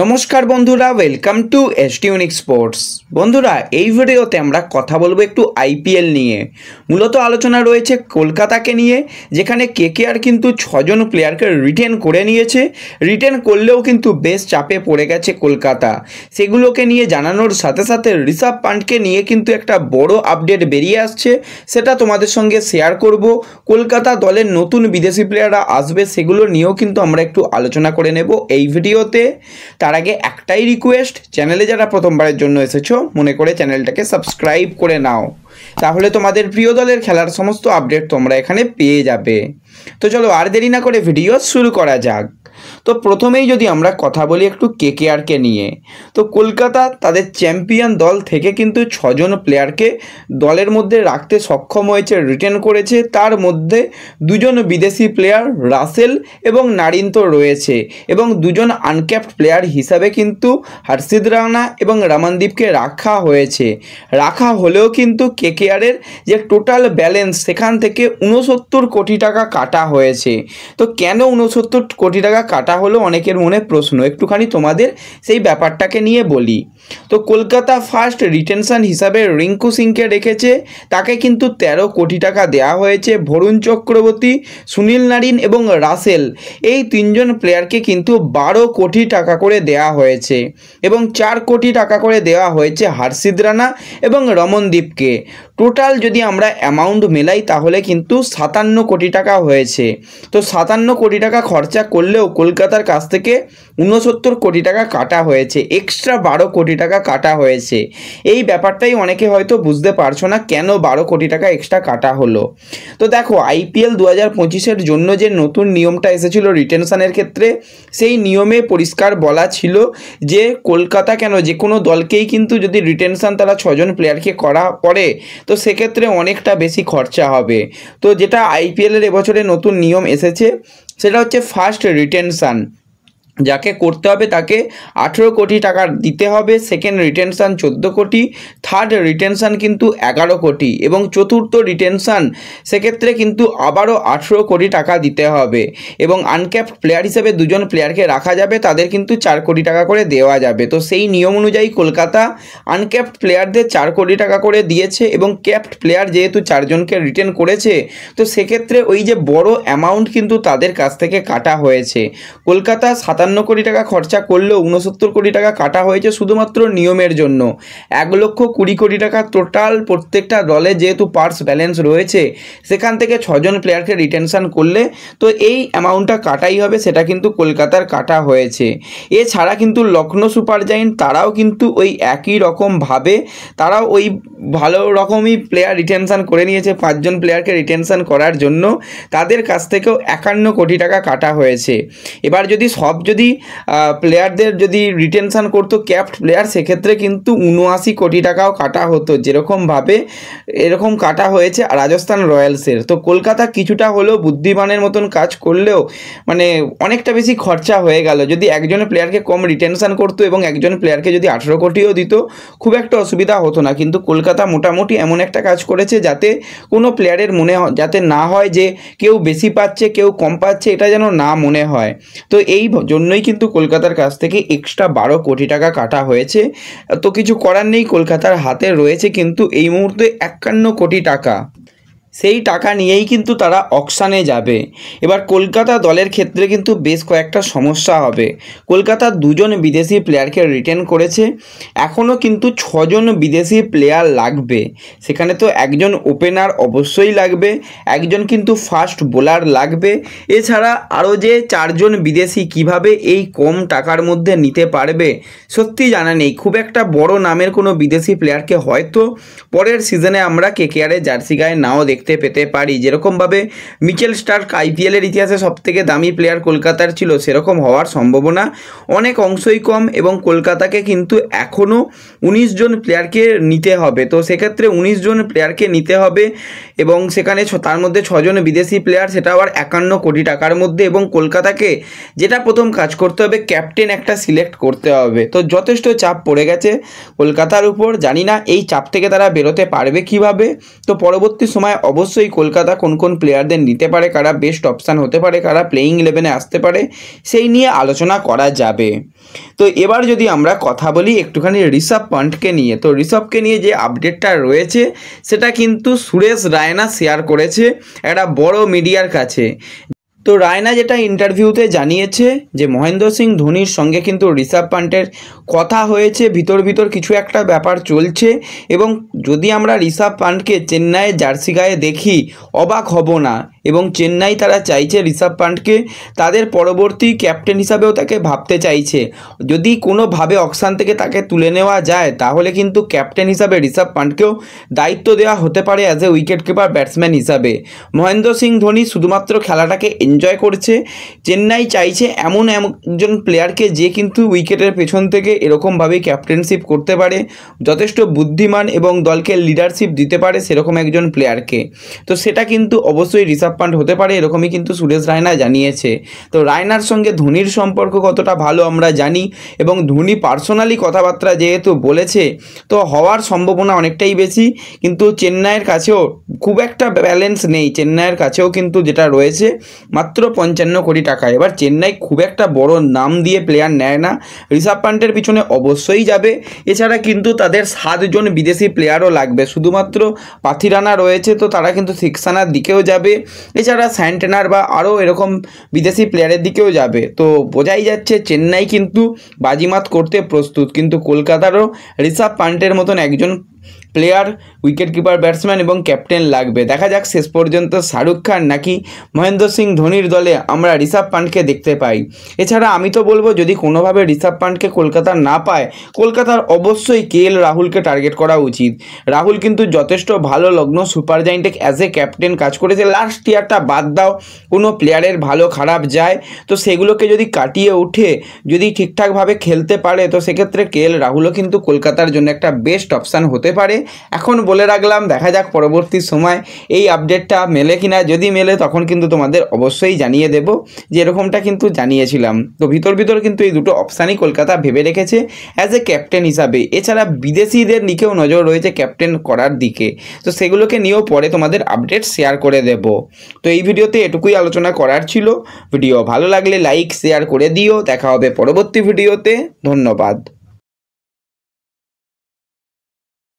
নমস্কার বন্ধুরা welcome to S unique sports বন্ধুরা এই ভিডিওতে আমরা কথা বলবো একটু আইপিএল নিয়ে মূলত আলোচনা রয়েছে কলকাতাকে নিয়ে যেখানে কেকেআর কিন্তু ছজন প্লেয়ারকে রিটেন করে নিয়েছে রিটেন করলেও কিন্তু বেশ চাপে পড়ে গেছে কলকাতা সেগুলোকে নিয়ে জানানোর সাথে সাথে ঋষভ পান্টকে নিয়ে কিন্তু একটা বড় আপডেট বেরিয়ে আসছে সেটা তোমাদের সঙ্গে শেয়ার করব কলকাতা দলের নতুন বিদেশি প্লেয়াররা আসবে সেগুলো নিয়েও কিন্তু আমরা একটু আলোচনা করে নেব এই ভিডিওতে তার আগে একটাই রিকোয়েস্ট চ্যানেলে যারা প্রথমবারের জন্য এসেছো মনে করে চ্যানেলটাকে সাবস্ক্রাইব করে নাও তাহলে তোমাদের প্রিয় দলের খেলার সমস্ত আপডেট তোমরা এখানে পেয়ে যাবে তো চলো আর দেরি না করে ভিডিও শুরু করা যাক তো প্রথমেই যদি আমরা কথা বলি একটু কেকেআরকে নিয়ে তো কলকাতা তাদের চ্যাম্পিয়ন দল থেকে কিন্তু ছজন প্লেয়ারকে দলের মধ্যে রাখতে সক্ষম হয়েছে রিটেন করেছে তার মধ্যে দুজন বিদেশি প্লেয়ার রাসেল এবং নারিন তো রয়েছে এবং দুজন আনক্যাপড প্লেয়ার হিসাবে কিন্তু হর্ষিদ রানা এবং রামানদীপকে রাখা হয়েছে রাখা হলেও কিন্তু কেকেআরের যে টোটাল ব্যালেন্স সেখান থেকে ঊনসত্তর কোটি টাকা কাটা হয়েছে তো কেন ঊনসত্তর কোটি টাকা কাটা কাটা হলো অনেকের মনে প্রশ্ন একটুখানি তোমাদের সেই ব্যাপারটাকে নিয়ে বলি তো কলকাতা ফার্স্ট রিটেনশন হিসাবে রিঙ্কু সিংকে রেখেছে তাকে কিন্তু ১৩ কোটি টাকা দেয়া হয়েছে ভরুণ চক্রবর্তী সুনীল নারিন এবং রাসেল এই তিনজন প্লেয়ারকে কিন্তু বারো কোটি টাকা করে দেয়া হয়েছে এবং চার কোটি টাকা করে দেওয়া হয়েছে হার্ষিদ রানা এবং রমনদীপকে টোটাল যদি আমরা অ্যামাউন্ট মেলাই তাহলে কিন্তু সাতান্ন কোটি টাকা হয়েছে তো সাতান্ন কোটি টাকা খরচা করলেও কলকাতা কলকাতার কাছ থেকে উনসত্তর কোটি টাকা কাটা হয়েছে এক্সট্রা বারো কোটি টাকা কাটা হয়েছে এই ব্যাপারটাই অনেকে হয়তো বুঝতে পারছো না কেন বারো কোটি টাকা এক্সট্রা কাটা হলো তো দেখো আইপিএল দু হাজার পঁচিশের জন্য যে নতুন নিয়মটা এসেছিল রিটেনশানের ক্ষেত্রে সেই নিয়মে পরিষ্কার বলা ছিল যে কলকাতা কেন যে কোনো দলকেই কিন্তু যদি রিটেনশান তারা ছজন প্লেয়ারকে করা করে তো সেক্ষেত্রে অনেকটা বেশি খরচা হবে তো যেটা আইপিএলের এবছরে নতুন নিয়ম এসেছে সেটা হচ্ছে ফার্স্ট রিটেনশান যাকে করতে হবে তাকে আঠেরো কোটি টাকা দিতে হবে সেকেন্ড রিটেনশান চোদ্দো কোটি থার্ড রিটেনশান কিন্তু এগারো কোটি এবং চতুর্থ রিটেনশান সেক্ষেত্রে কিন্তু আবারও আঠেরো কোটি টাকা দিতে হবে এবং আনক্যাপড প্লেয়ার হিসেবে দুজন প্লেয়ারকে রাখা যাবে তাদের কিন্তু চার কোটি টাকা করে দেওয়া যাবে তো সেই নিয়ম অনুযায়ী কলকাতা আনক্যাপড প্লেয়ারদের চার কোটি টাকা করে দিয়েছে এবং ক্যাপড প্লেয়ার যেহেতু চারজনকে রিটেন করেছে তো সেক্ষেত্রে ওই যে বড় অ্যামাউন্ট কিন্তু তাদের কাছ থেকে কাটা হয়েছে কলকাতা সাত সাতান্ন কোটি টাকা খরচা করলেও ঊনসত্তর কোটি টাকা কাটা হয়েছে শুধুমাত্র নিয়মের জন্য এক লক্ষ কুড়ি কোটি টাকা টোটাল প্রত্যেকটা দলে যেহেতু পার্স ব্যালেন্স রয়েছে সেখান থেকে ছজন প্লেয়ারকে রিটেনশান করলে তো এই অ্যামাউন্টটা কাটাই হবে সেটা কিন্তু কলকাতার কাটা হয়েছে এছাড়া কিন্তু লখনৌ সুপার জায়েন্ট তারাও কিন্তু ওই একই রকমভাবে তারাও ওই ভালো রকমই প্লেয়ার রিটেনশান করে নিয়েছে পাঁচজন প্লেয়ারকে রিটেনশান করার জন্য তাদের কাছ থেকেও একান্ন কোটি টাকা কাটা হয়েছে এবার যদি সব যদি যদি প্লেয়ারদের যদি রিটেনশান করতো ক্যাপড প্লেয়ার সেক্ষেত্রে কিন্তু উনআশি কোটি টাকাও কাটা হতো যেরকমভাবে এরকম কাটা হয়েছে রাজস্থান রয়্যালসের তো কলকাতা কিছুটা হলেও বুদ্ধিমানের মতন কাজ করলেও মানে অনেকটা বেশি খরচা হয়ে গেল যদি একজনের প্লেয়ারকে কম রিটেনশান করতো এবং একজন প্লেয়ারকে যদি আঠেরো কোটিও দিত খুব একটা অসুবিধা হতো না কিন্তু কলকাতা মোটামুটি এমন একটা কাজ করেছে যাতে কোনো প্লেয়ারের মনে যাতে না হয় যে কেউ বেশি পাচ্ছে কেউ কম পাচ্ছে এটা যেন না মনে হয় তো এই জন্য জন্যই কিন্তু কলকাতার কাছ থেকে এক্সট্রা বারো কোটি টাকা কাটা হয়েছে তো কিছু করার নেই কলকাতার হাতে রয়েছে কিন্তু এই মুহূর্তে একান্ন কোটি টাকা সেই টাকা নিয়েই কিন্তু তারা অকশানে যাবে এবার কলকাতা দলের ক্ষেত্রে কিন্তু বেশ কয়েকটা সমস্যা হবে কলকাতা দুজন বিদেশি প্লেয়ারকে রিটেন করেছে এখনও কিন্তু ছজন বিদেশি প্লেয়ার লাগবে সেখানে তো একজন ওপেনার অবশ্যই লাগবে একজন কিন্তু ফাস্ট বোলার লাগবে এছাড়া আরও যে চারজন বিদেশি কিভাবে এই কম টাকার মধ্যে নিতে পারবে সত্যি জানা নেই খুব একটা বড় নামের কোনো বিদেশি প্লেয়ারকে হয়তো পরের সিজনে আমরা কেকেআরের জার্সি গায়ে নাও দেখ দেখতে পেতে পারি যেরকমভাবে মিচেল স্টার্ক আইপিএলের ইতিহাসে সবথেকে দামি প্লেয়ার কলকাতার ছিল সেরকম হওয়ার সম্ভাবনা অনেক অংশই কম এবং কলকাতাকে কিন্তু এখনও উনিশ জন প্লেয়ারকে নিতে হবে তো সেক্ষেত্রে উনিশ জন প্লেয়ারকে নিতে হবে এবং সেখানে তার মধ্যে ছজন বিদেশি প্লেয়ার সেটা আবার একান্ন কোটি টাকার মধ্যে এবং কলকাতাকে যেটা প্রথম কাজ করতে হবে ক্যাপ্টেন একটা সিলেক্ট করতে হবে তো যথেষ্ট চাপ পড়ে গেছে কলকাতার উপর জানি না এই চাপ থেকে তারা বেরোতে পারবে কিভাবে তো পরবর্তী সময় অবশ্যই কলকাতা কোন কোন প্লেয়ারদের নিতে পারে কারা বেস্ট অপশান হতে পারে কারা প্লেয়িং ইলেভেনে আসতে পারে সেই নিয়ে আলোচনা করা যাবে তো এবার যদি আমরা কথা বলি একটুখানি ঋষভ পন্টকে নিয়ে তো ঋষভকে নিয়ে যে আপডেটটা রয়েছে সেটা কিন্তু সুরেশ রায়না শেয়ার করেছে একটা বড় মিডিয়ার কাছে তো রায়না যেটা ইন্টারভিউতে জানিয়েছে যে মহেন্দ্র সিং ধোনির সঙ্গে কিন্তু ঋষভ পান্টের কথা হয়েছে ভিতর ভিতর কিছু একটা ব্যাপার চলছে এবং যদি আমরা ঋষভ পান্টকে চেন্নাইয়ে জার্সি গায়ে দেখি অবাক হব না এবং চেন্নাই তারা চাইছে ঋষভ পান্টকে তাদের পরবর্তী ক্যাপ্টেন হিসাবেও তাকে ভাবতে চাইছে যদি কোনোভাবে অকসান থেকে তাকে তুলে নেওয়া যায় তাহলে কিন্তু ক্যাপ্টেন হিসাবে ঋষভ পান্টকেও দায়িত্ব দেওয়া হতে পারে as a wicket keeper batsman হিসাবে মহেন্দ্র সিং ধোনি শুধুমাত্র খেলাটাকে এনজয় করছে চেন্নাই চাইছে এমন একজন প্লেয়ারকে যে কিন্তু উইকেটের পেছন থেকে এরকমভাবে ক্যাপ্টেনশিপ করতে পারে যথেষ্ট বুদ্ধিমান এবং দলকে লিডারশিপ দিতে পারে সেরকম একজন প্লেয়ারকে তো সেটা কিন্তু অবশ্যই রিসার্ভ পান্ট হতে পারে এরকমই কিন্তু সুরেশ রায়না জানিয়েছে তো রায়নার সঙ্গে ধোনির সম্পর্ক কতটা ভালো আমরা জানি এবং ধোনি পার্সোনালি কথাবার্তা যেহেতু বলেছে তো হওয়ার সম্ভাবনা অনেকটাই বেশি কিন্তু চেন্নাইয়ের কাছেও খুব একটা ব্যালেন্স নেই চেন্নাইয়ের কাছেও কিন্তু যেটা রয়েছে মাত্র পঞ্চান্ন কোটি টাকা এবার চেন্নাই খুব একটা বড় নাম দিয়ে প্লেয়ার নেয় না ঋষভ পান্টের পিছনে অবশ্যই যাবে এছাড়া কিন্তু তাদের সাতজন বিদেশি প্লেয়ারও লাগবে শুধুমাত্র পাথিরানা রয়েছে তো তারা কিন্তু সিক্সানার দিকেও যাবে এছাড়া স্যান্টেনার বা আরও এরকম বিদেশি প্লেয়ারের দিকেও যাবে তো বোঝাই যাচ্ছে চেন্নাই কিন্তু বাজিমাত করতে প্রস্তুত কিন্তু কলকাতারও ঋষভ পান্টের মতন একজন প্লেয়ার উইকেটকিপার ব্যাটসম্যান এবং ক্যাপ্টেন লাগবে দেখা যাক শেষ পর্যন্ত শাহরুখ খান নাকি মহেন্দ্র সিং ধোনির দলে আমরা ঋষভ পান্টকে দেখতে পাই এছাড়া আমি তো বলবো যদি কোনোভাবে ঋষভ পান্টকে কলকাতা না পায় কলকাতার অবশ্যই কে এল রাহুলকে টার্গেট করা উচিত রাহুল কিন্তু যথেষ্ট ভালো লগ্ন সুপার জাইন্টেক অ্যাজ এ ক্যাপ্টেন কাজ করেছে লাস্ট ইয়ারটা বাদ দাও কোনো প্লেয়ারের ভালো খারাপ যায় তো সেগুলোকে যদি কাটিয়ে উঠে যদি ঠিকঠাকভাবে খেলতে পারে তো সেক্ষেত্রে কে এল রাহুলও কিন্তু কলকাতার জন্য একটা বেস্ট অপশান হতে পারে এখন বলে রাখলাম দেখা যাক পরবর্তী সময় এই আপডেটটা মেলে কিনা যদি মেলে তখন কিন্তু তোমাদের অবশ্যই জানিয়ে দেব যে এরকমটা কিন্তু জানিয়েছিলাম তো ভিতর ভিতর কিন্তু এই দুটো অপশানই কলকাতা ভেবে রেখেছে অ্যাজ এ ক্যাপ্টেন হিসাবে এছাড়া বিদেশিদের দিকেও নজর রয়েছে ক্যাপ্টেন করার দিকে তো সেগুলোকে নিয়েও পরে তোমাদের আপডেট শেয়ার করে দেব তো এই ভিডিওতে এটুকুই আলোচনা করার ছিল ভিডিও ভালো লাগলে লাইক শেয়ার করে দিও দেখা হবে পরবর্তী ভিডিওতে ধন্যবাদ